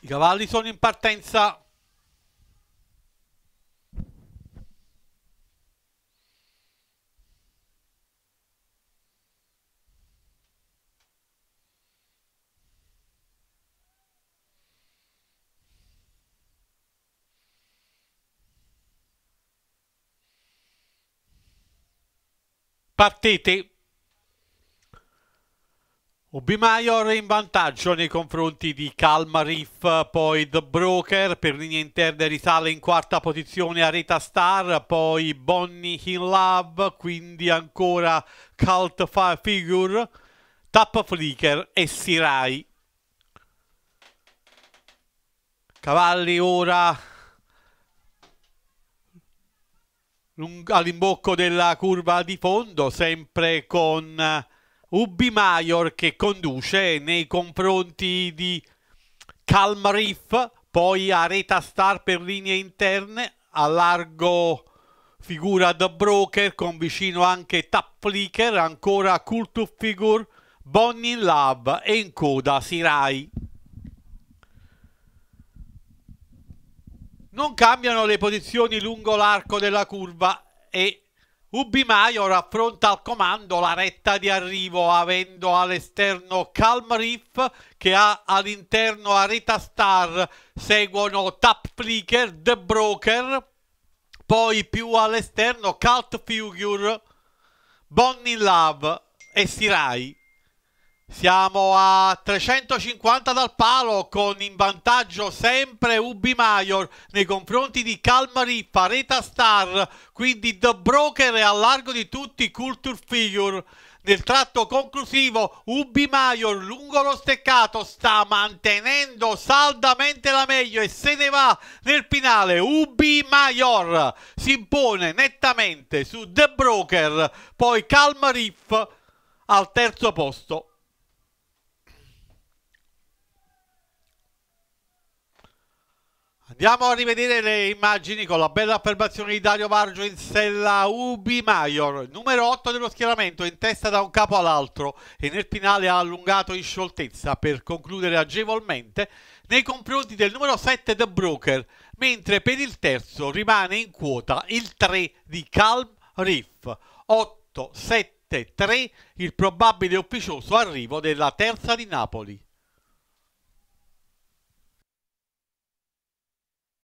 I cavalli sono in partenza. Partite. UB Maior in vantaggio nei confronti di Calmarif, poi The Broker, per linea interna risale in quarta posizione Areta Star, poi Bonnie in Love, quindi ancora Cult Figure, Tap Flicker e Sirai. Cavalli ora all'imbocco della curva di fondo, sempre con... Ubi Maior che conduce nei confronti di Calm Calmarif, poi Areta Star per linee interne, a largo figura The Broker con vicino anche Tap Flicker, ancora Cool to Figure, Bonnie in Love e in coda Sirai. Non cambiano le posizioni lungo l'arco della curva e Ubi Maior affronta al comando la retta di arrivo avendo all'esterno Calm Reef che ha all'interno Arita Star, seguono Tap Flicker, The Broker, poi più all'esterno Cult Figure, Bonnie Love e Sirai. Siamo a 350 dal palo con in vantaggio sempre Ubi Maior nei confronti di Calmari Pareta Star, quindi The Broker è al largo di tutti Culture Figure. Nel tratto conclusivo Ubi Maior lungo lo steccato sta mantenendo saldamente la meglio e se ne va nel finale. Ubi Maior si impone nettamente su The Broker, poi Calmarif al terzo posto. Andiamo a rivedere le immagini con la bella affermazione di Dario Vargio in sella Ubi Maior, numero 8 dello schieramento, in testa da un capo all'altro e nel finale ha allungato in scioltezza per concludere agevolmente nei confronti del numero 7 The Broker, mentre per il terzo rimane in quota il 3 di Calm Riff, 8-7-3 il probabile ufficioso arrivo della terza di Napoli.